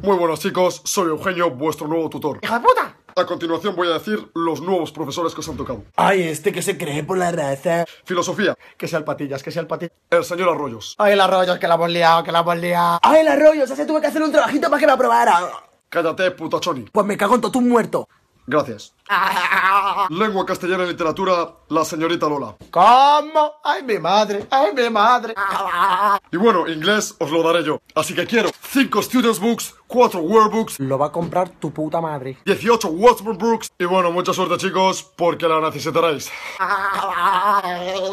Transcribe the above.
Muy buenos chicos, soy Eugenio, vuestro nuevo tutor. ¡Hijo puta! A continuación voy a decir los nuevos profesores que os han tocado. Ay, este que se cree por la raza. Filosofía. Que sea el patillas, que sea el patillas. El señor Arroyos. Ay, el Arroyos, que la hemos liado, que la hemos liado. Ay, el Arroyos, así tuve que hacer un trabajito para que me aprobara. Cállate, puto choni. Pues me cago en todo, tú muerto. Gracias. Lengua castellana y literatura, la señorita Lola. ¿Cómo? ¡Ay, mi madre! ¡Ay, mi madre! Y bueno, inglés os lo daré yo. Así que quiero 5 Students Books, 4 Workbooks. Lo va a comprar tu puta madre. 18 Watson Books. Y bueno, mucha suerte, chicos, porque la necesitaréis.